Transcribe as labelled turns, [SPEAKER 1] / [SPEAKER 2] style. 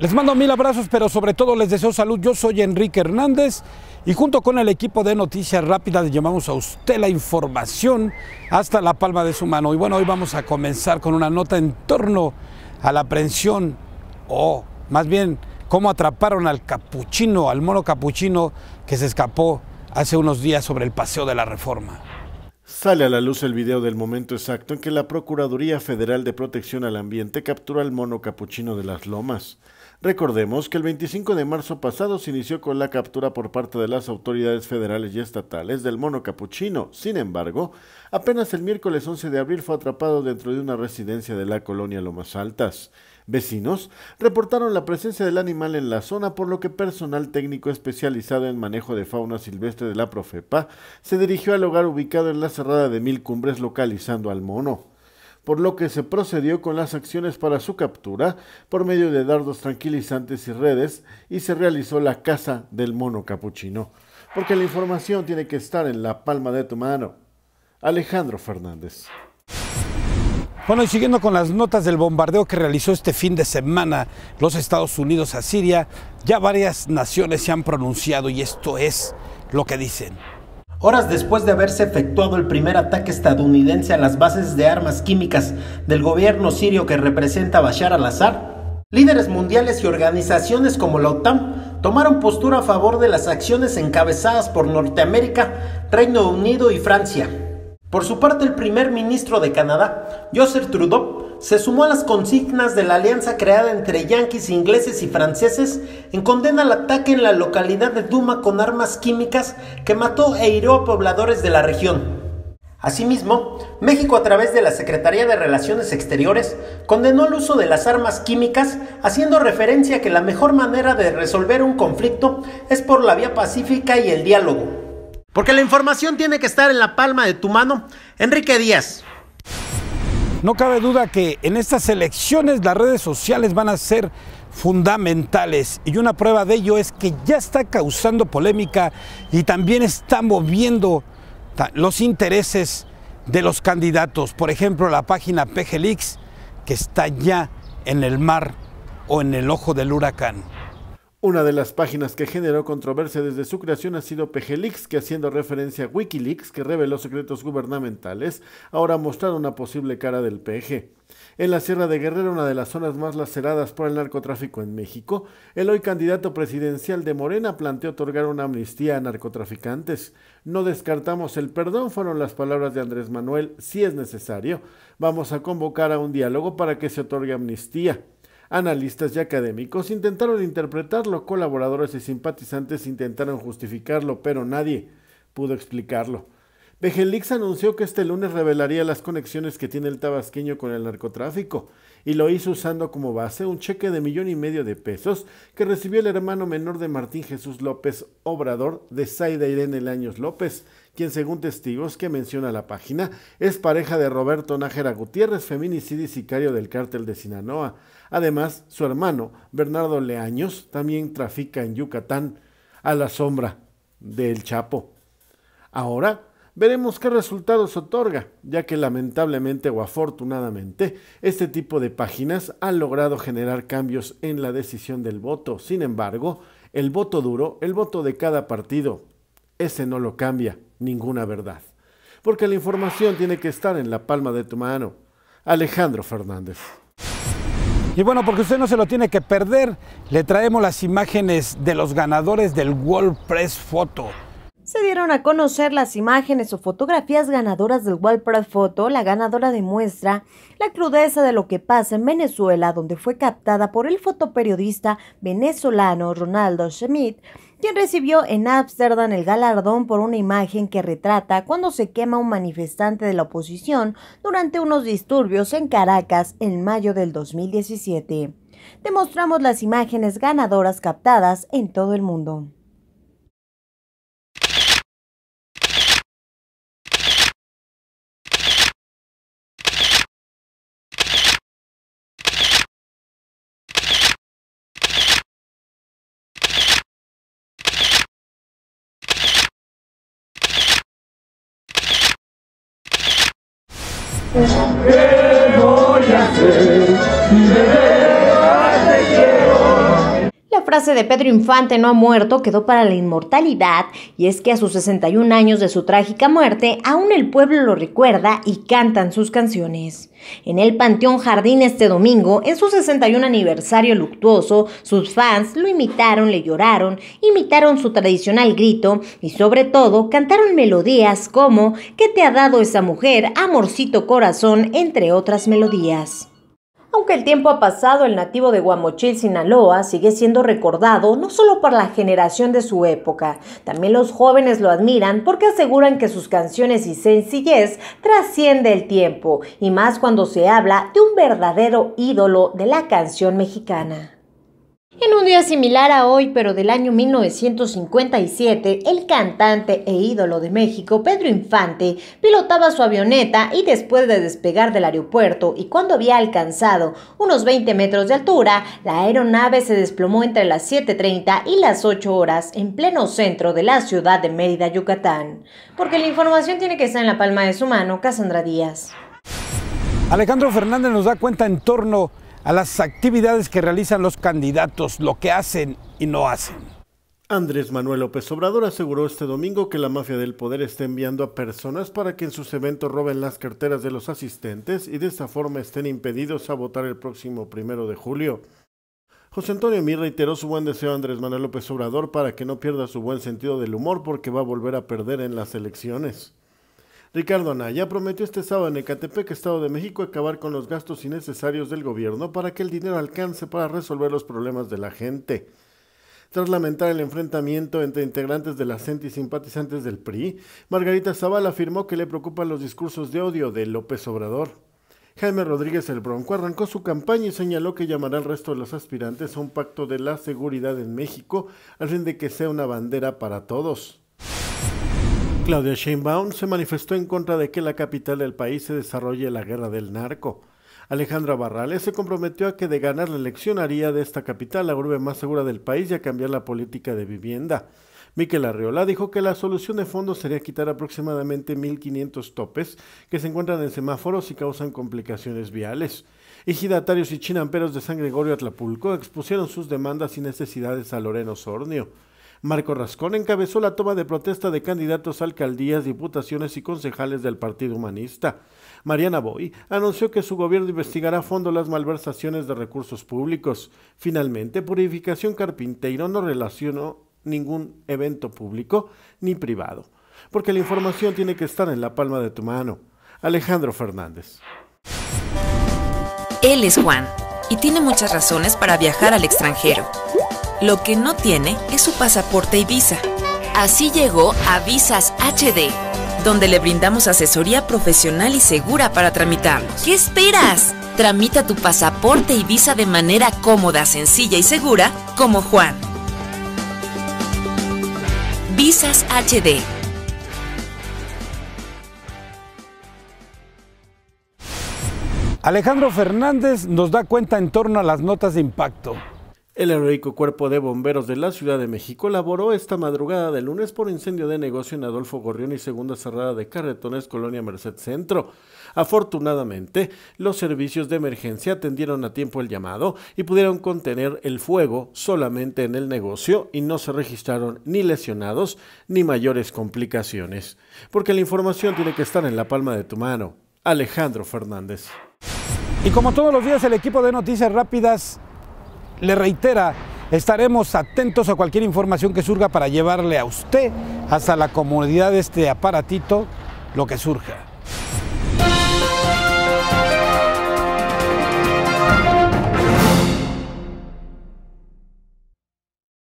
[SPEAKER 1] Les mando mil abrazos, pero sobre todo les deseo salud. Yo soy Enrique Hernández y junto con el equipo de Noticias Rápidas llamamos a usted la información hasta la palma de su mano. Y bueno, hoy vamos a comenzar con una nota en torno a la aprehensión o más bien cómo atraparon al capuchino, al mono capuchino que se escapó hace unos días sobre el paseo de la reforma.
[SPEAKER 2] Sale a la luz el video del momento exacto en que la Procuraduría Federal de Protección al Ambiente captura al mono capuchino de las lomas. Recordemos que el 25 de marzo pasado se inició con la captura por parte de las autoridades federales y estatales del mono capuchino. Sin embargo, apenas el miércoles 11 de abril fue atrapado dentro de una residencia de la colonia Lomas Altas. Vecinos reportaron la presencia del animal en la zona, por lo que personal técnico especializado en manejo de fauna silvestre de la Profepa se dirigió al hogar ubicado en la cerrada de Mil Cumbres localizando al mono por lo que se procedió con las acciones para su captura por medio de dardos tranquilizantes y redes y se realizó la caza del mono capuchino, porque la información tiene que estar en la palma de tu mano. Alejandro Fernández. Bueno, y siguiendo con las notas
[SPEAKER 1] del bombardeo que realizó este fin de semana los Estados Unidos a Siria, ya varias naciones se han pronunciado y esto es lo que dicen. Horas después de haberse efectuado el primer ataque estadounidense a las bases de armas químicas del gobierno sirio que representa Bashar al-Assad, líderes mundiales y organizaciones como la OTAN tomaron postura a favor de las acciones encabezadas por Norteamérica, Reino Unido y Francia. Por su parte, el primer ministro de Canadá, Joseph Trudeau, se sumó a las consignas de la alianza creada entre yanquis, ingleses y franceses en condena al ataque en la localidad de Duma con armas químicas que mató e hirió a pobladores de la región. Asimismo, México a través de la Secretaría de Relaciones Exteriores condenó el uso de las armas químicas haciendo referencia a que la mejor manera de resolver un conflicto es por la vía pacífica y el diálogo. Porque la información tiene que estar en la palma de tu mano. Enrique Díaz. No cabe duda que en estas elecciones las redes sociales van a ser fundamentales y una prueba de ello es que ya está causando polémica y también está moviendo los intereses de los candidatos. Por ejemplo, la página PGLix que está ya en el mar o en el ojo del huracán.
[SPEAKER 2] Una de las páginas que generó controversia desde su creación ha sido PGLeaks, que haciendo referencia a Wikileaks, que reveló secretos gubernamentales, ahora mostrado una posible cara del PG. En la Sierra de Guerrero, una de las zonas más laceradas por el narcotráfico en México, el hoy candidato presidencial de Morena planteó otorgar una amnistía a narcotraficantes. No descartamos el perdón, fueron las palabras de Andrés Manuel, si es necesario. Vamos a convocar a un diálogo para que se otorgue amnistía. Analistas y académicos intentaron interpretarlo, colaboradores y simpatizantes intentaron justificarlo, pero nadie pudo explicarlo. Bejelix anunció que este lunes revelaría las conexiones que tiene el tabasqueño con el narcotráfico y lo hizo usando como base un cheque de millón y medio de pesos que recibió el hermano menor de Martín Jesús López Obrador de Saida Irene Laños López, quien según testigos que menciona la página es pareja de Roberto Nájera Gutiérrez, feminicidio sicario del cártel de Sinaloa. Además, su hermano, Bernardo Leaños, también trafica en Yucatán a la sombra del Chapo. Ahora veremos qué resultados otorga, ya que lamentablemente o afortunadamente este tipo de páginas han logrado generar cambios en la decisión del voto. Sin embargo, el voto duro, el voto de cada partido, ese no lo cambia ninguna verdad. Porque la información tiene que estar en la palma de tu mano. Alejandro Fernández.
[SPEAKER 1] Y bueno, porque usted no se lo tiene que perder, le traemos las imágenes de los ganadores del World Press Photo
[SPEAKER 3] se dieron a conocer las imágenes o fotografías ganadoras del World Photo. La ganadora demuestra la crudeza de lo que pasa en Venezuela, donde fue captada por el fotoperiodista venezolano Ronaldo Schmidt, quien recibió en Ámsterdam el galardón por una imagen que retrata cuando se quema un manifestante de la oposición durante unos disturbios en Caracas en mayo del 2017. Demostramos las imágenes ganadoras captadas en todo el mundo. ¿Qué voy a hacer? frase de Pedro Infante no ha muerto quedó para la inmortalidad y es que a sus 61 años de su trágica muerte aún el pueblo lo recuerda y cantan sus canciones. En el Panteón Jardín este domingo, en su 61 aniversario luctuoso, sus fans lo imitaron, le lloraron, imitaron su tradicional grito y sobre todo cantaron melodías como ¿Qué te ha dado esa mujer? Amorcito corazón, entre otras melodías. Aunque el tiempo ha pasado, el nativo de Guamochil, Sinaloa, sigue siendo recordado no solo por la generación de su época, también los jóvenes lo admiran porque aseguran que sus canciones y sencillez trasciende el tiempo, y más cuando se habla de un verdadero ídolo de la canción mexicana similar a hoy, pero del año 1957, el cantante e ídolo de México, Pedro Infante, pilotaba su avioneta y después de despegar del aeropuerto y cuando había alcanzado unos 20 metros de altura, la aeronave se desplomó entre las 7.30 y las 8 horas en pleno centro de la ciudad de Mérida, Yucatán. Porque la información tiene que estar en la palma de su mano, Casandra Díaz.
[SPEAKER 1] Alejandro Fernández nos da cuenta en
[SPEAKER 2] torno a las actividades que realizan los candidatos, lo que hacen y no hacen. Andrés Manuel López Obrador aseguró este domingo que la mafia del poder está enviando a personas para que en sus eventos roben las carteras de los asistentes y de esta forma estén impedidos a votar el próximo primero de julio. José Antonio Mir reiteró su buen deseo a Andrés Manuel López Obrador para que no pierda su buen sentido del humor porque va a volver a perder en las elecciones. Ricardo Anaya prometió este sábado en Ecatepec, Estado de México, acabar con los gastos innecesarios del gobierno para que el dinero alcance para resolver los problemas de la gente. Tras lamentar el enfrentamiento entre integrantes de la gente y simpatizantes del PRI, Margarita Zavala afirmó que le preocupan los discursos de odio de López Obrador. Jaime Rodríguez el Bronco arrancó su campaña y señaló que llamará al resto de los aspirantes a un pacto de la seguridad en México al fin de que sea una bandera para todos. Claudia Sheinbaum se manifestó en contra de que la capital del país se desarrolle la guerra del narco. Alejandra Barrales se comprometió a que de ganar la elección haría de esta capital la urbe más segura del país y a cambiar la política de vivienda. Miquel Arriola dijo que la solución de fondo sería quitar aproximadamente 1.500 topes que se encuentran en semáforos y causan complicaciones viales. Ejidatarios y chinamperos de San Gregorio Atlapulco expusieron sus demandas y necesidades a Loreno Sornio. Marco Rascón encabezó la toma de protesta de candidatos a alcaldías, diputaciones y concejales del Partido Humanista. Mariana Boy anunció que su gobierno investigará a fondo las malversaciones de recursos públicos. Finalmente, Purificación Carpinteiro no relacionó ningún evento público ni privado, porque la información tiene que estar en la palma de tu mano. Alejandro Fernández. Él es
[SPEAKER 3] Juan y tiene muchas razones para viajar al extranjero lo que no tiene es su pasaporte y visa. Así llegó a Visas HD, donde le brindamos asesoría profesional y segura para tramitarlos. ¿Qué esperas? Tramita tu pasaporte y visa de manera cómoda, sencilla y segura, como Juan. Visas HD.
[SPEAKER 1] Alejandro Fernández nos da cuenta en torno a las notas de impacto.
[SPEAKER 2] El heroico cuerpo de bomberos de la Ciudad de México laboró esta madrugada de lunes por incendio de negocio en Adolfo Gorrión y Segunda Cerrada de Carretones, Colonia Merced Centro. Afortunadamente, los servicios de emergencia atendieron a tiempo el llamado y pudieron contener el fuego solamente en el negocio y no se registraron ni lesionados ni mayores complicaciones. Porque la información tiene que estar en la palma de tu mano. Alejandro Fernández. Y como todos los días, el
[SPEAKER 1] equipo de Noticias Rápidas le reitera, estaremos atentos a cualquier información que surga para llevarle a usted hasta la comodidad de este aparatito lo que surja.